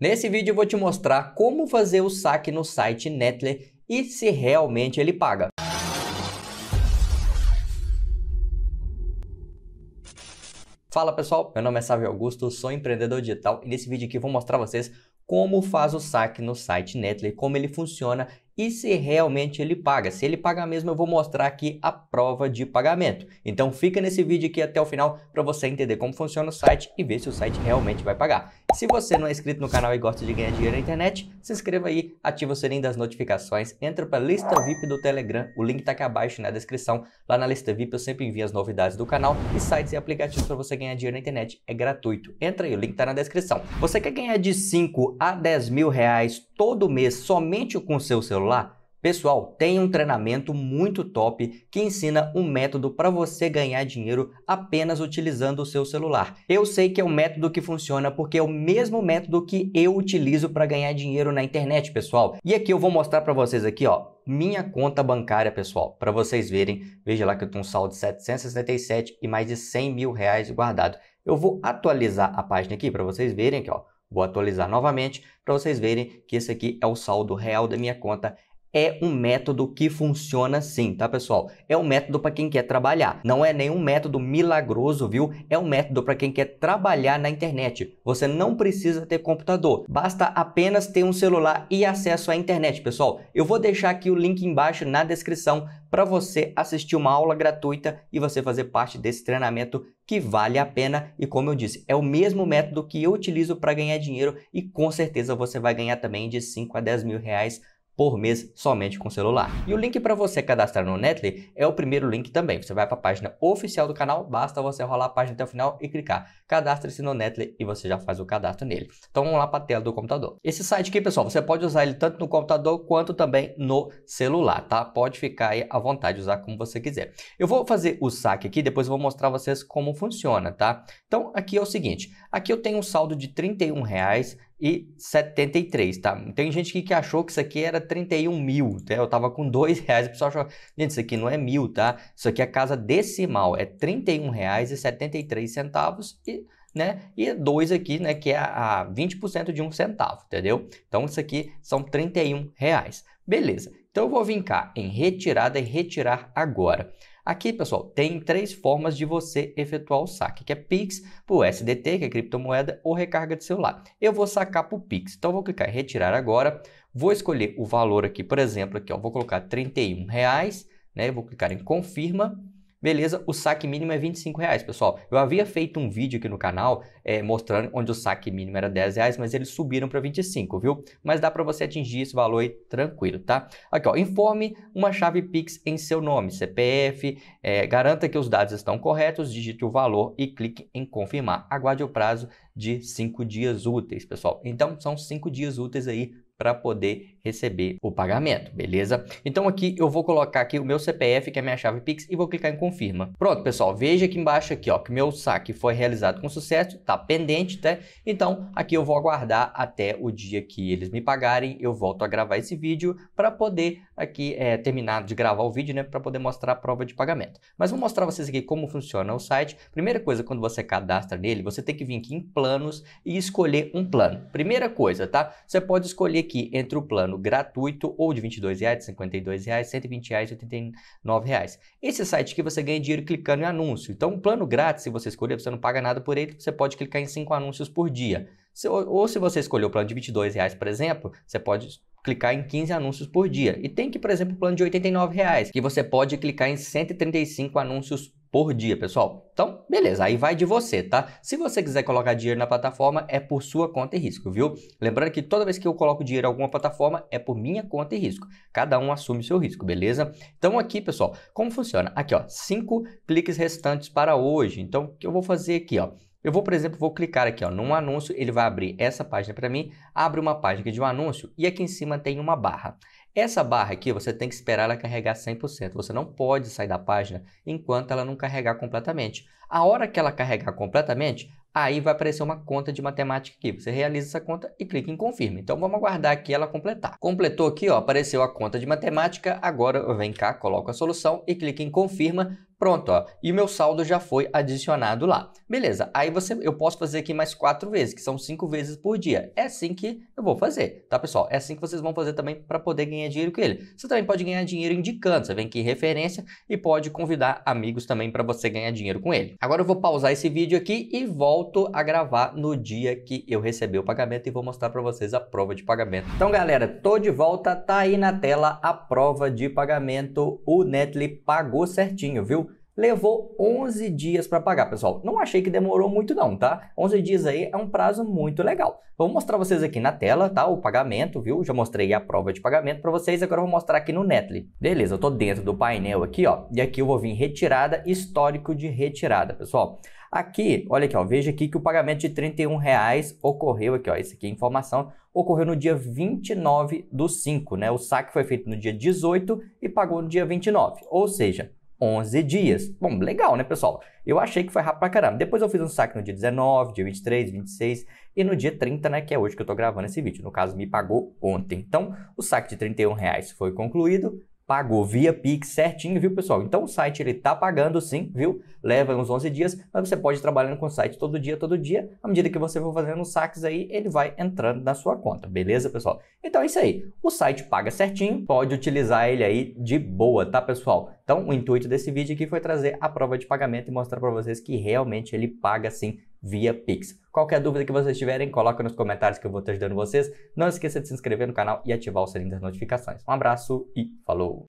Nesse vídeo eu vou te mostrar como fazer o saque no site Netler e se realmente ele paga. Fala pessoal, meu nome é Sávio Augusto, sou empreendedor digital e nesse vídeo aqui eu vou mostrar a vocês como faz o saque no site Netler, como ele funciona e se realmente ele paga. Se ele paga mesmo, eu vou mostrar aqui a prova de pagamento. Então fica nesse vídeo aqui até o final para você entender como funciona o site e ver se o site realmente vai pagar. Se você não é inscrito no canal e gosta de ganhar dinheiro na internet, se inscreva aí, ativa o sininho das notificações, entra para a lista VIP do Telegram, o link está aqui abaixo na descrição. Lá na lista VIP eu sempre envio as novidades do canal e sites e aplicativos para você ganhar dinheiro na internet. É gratuito. Entra aí, o link está na descrição. Você quer ganhar de 5 a 10 mil reais todo mês somente com seu celular? celular? Pessoal, tem um treinamento muito top que ensina um método para você ganhar dinheiro apenas utilizando o seu celular. Eu sei que é um método que funciona porque é o mesmo método que eu utilizo para ganhar dinheiro na internet, pessoal. E aqui eu vou mostrar para vocês aqui, ó, minha conta bancária, pessoal, para vocês verem. Veja lá que eu tenho um saldo de 767 e mais de 100 mil reais guardado. Eu vou atualizar a página aqui para vocês verem aqui, ó. Vou atualizar novamente para vocês verem que esse aqui é o saldo real da minha conta. É um método que funciona sim, tá pessoal? É um método para quem quer trabalhar. Não é nenhum método milagroso, viu? É um método para quem quer trabalhar na internet. Você não precisa ter computador, basta apenas ter um celular e acesso à internet, pessoal. Eu vou deixar aqui o link embaixo na descrição para você assistir uma aula gratuita e você fazer parte desse treinamento que vale a pena e como eu disse, é o mesmo método que eu utilizo para ganhar dinheiro e com certeza você vai ganhar também de 5 a 10 mil reais por mês somente com celular. E o link para você cadastrar no Netly é o primeiro link também. Você vai para a página oficial do canal, basta você rolar a página até o final e clicar cadastre-se no Netly e você já faz o cadastro nele. Então vamos lá para a tela do computador. Esse site aqui, pessoal, você pode usar ele tanto no computador quanto também no celular, tá? Pode ficar aí à vontade, usar como você quiser. Eu vou fazer o saque aqui, depois eu vou mostrar vocês como funciona, tá? Então aqui é o seguinte, aqui eu tenho um saldo de R$ 31,00 e 73, tá? Tem gente que, que achou que isso aqui era 31 mil, tá? Eu tava com dois reais, o pessoal achou, gente, isso aqui não é mil, tá? Isso aqui é casa decimal, é 31 reais e 73 centavos e, né? E dois aqui, né, que é a, a 20% de um centavo, entendeu? Então isso aqui são 31 reais. Beleza, então eu vou cá em retirada e retirar agora. Aqui, pessoal, tem três formas de você efetuar o saque, que é Pix, o SDT, que é criptomoeda, ou recarga de celular. Eu vou sacar o Pix, então vou clicar em retirar agora, vou escolher o valor aqui, por exemplo, aqui, ó, vou colocar R$31, né? vou clicar em confirma, Beleza, o saque mínimo é 25 reais, pessoal. Eu havia feito um vídeo aqui no canal é, mostrando onde o saque mínimo era 10 reais, mas eles subiram para 25, viu? Mas dá para você atingir esse valor aí tranquilo, tá? Aqui, ó, informe uma chave Pix em seu nome, CPF, é, garanta que os dados estão corretos, digite o valor e clique em confirmar. Aguarde o prazo de 5 dias úteis, pessoal. Então, são 5 dias úteis aí para poder receber o pagamento, beleza? Então aqui eu vou colocar aqui o meu CPF, que é minha chave Pix, e vou clicar em confirma. Pronto, pessoal, veja aqui embaixo aqui, ó, que meu saque foi realizado com sucesso, tá pendente, tá? Então aqui eu vou aguardar até o dia que eles me pagarem, eu volto a gravar esse vídeo para poder aqui é, terminar de gravar o vídeo, né, para poder mostrar a prova de pagamento. Mas vou mostrar vocês aqui como funciona o site. Primeira coisa, quando você cadastra nele, você tem que vir aqui em planos e escolher um plano. Primeira coisa, tá? Você pode escolher aqui aqui entre o plano gratuito ou de R$ 22,00, R$ 52,00, R$ 120,89. Esse site aqui você ganha dinheiro clicando em anúncio. Então, um plano grátis, se você escolher, você não paga nada por ele, você pode clicar em cinco anúncios por dia. Se, ou, ou, se você escolher o plano de R$ 22,00, por exemplo, você pode clicar em 15 anúncios por dia. E tem que, por exemplo, o plano de R$ 89,00, que você pode clicar em 135 anúncios por por dia, pessoal. Então, beleza, aí vai de você, tá? Se você quiser colocar dinheiro na plataforma, é por sua conta e risco, viu? Lembrando que toda vez que eu coloco dinheiro em alguma plataforma, é por minha conta e risco. Cada um assume seu risco, beleza? Então, aqui, pessoal, como funciona? Aqui, ó, cinco cliques restantes para hoje. Então, o que eu vou fazer aqui, ó? Eu vou, por exemplo, vou clicar aqui ó, num anúncio, ele vai abrir essa página para mim, abre uma página de um anúncio e aqui em cima tem uma barra. Essa barra aqui, você tem que esperar ela carregar 100%. Você não pode sair da página enquanto ela não carregar completamente. A hora que ela carregar completamente, aí vai aparecer uma conta de matemática aqui. Você realiza essa conta e clica em confirma. Então vamos aguardar aqui ela completar. Completou aqui, ó, apareceu a conta de matemática. Agora vem cá, coloco a solução e clica em confirma. Pronto, ó, e meu saldo já foi adicionado lá. Beleza, aí você, eu posso fazer aqui mais quatro vezes, que são cinco vezes por dia. É assim que eu vou fazer, tá pessoal? É assim que vocês vão fazer também para poder ganhar dinheiro com ele. Você também pode ganhar dinheiro indicando, você vem aqui em referência e pode convidar amigos também para você ganhar dinheiro com ele. Agora eu vou pausar esse vídeo aqui e volto volto a gravar no dia que eu receber o pagamento e vou mostrar para vocês a prova de pagamento. Então, galera, tô de volta, tá aí na tela a prova de pagamento. O Netly pagou certinho, viu? levou 11 dias para pagar, pessoal. Não achei que demorou muito não, tá? 11 dias aí é um prazo muito legal. Vou mostrar vocês aqui na tela, tá? O pagamento, viu? Já mostrei a prova de pagamento para vocês, agora eu vou mostrar aqui no Netly. Beleza, eu tô dentro do painel aqui, ó, e aqui eu vou vir retirada, histórico de retirada, pessoal. Aqui, olha aqui, ó, veja aqui que o pagamento de R$ ocorreu aqui, ó, isso aqui é informação, ocorreu no dia 29 do 5, né? O saque foi feito no dia 18 e pagou no dia 29, ou seja, 11 dias. Bom, legal, né, pessoal? Eu achei que foi rápido pra caramba. Depois eu fiz um saque no dia 19, dia 23, 26 e no dia 30, né, que é hoje que eu tô gravando esse vídeo. No caso, me pagou ontem. Então, o saque de R$ foi concluído pagou via Pix certinho, viu, pessoal? Então o site ele tá pagando sim, viu? Leva uns 11 dias, mas você pode ir trabalhando com o site todo dia, todo dia. À medida que você for fazendo os saques aí, ele vai entrando na sua conta, beleza, pessoal? Então é isso aí. O site paga certinho, pode utilizar ele aí de boa, tá, pessoal? Então o intuito desse vídeo aqui foi trazer a prova de pagamento e mostrar para vocês que realmente ele paga sim via Pix. Qualquer dúvida que vocês tiverem, coloca nos comentários que eu vou estar ajudando vocês. Não esqueça de se inscrever no canal e ativar o sininho das notificações. Um abraço e falou!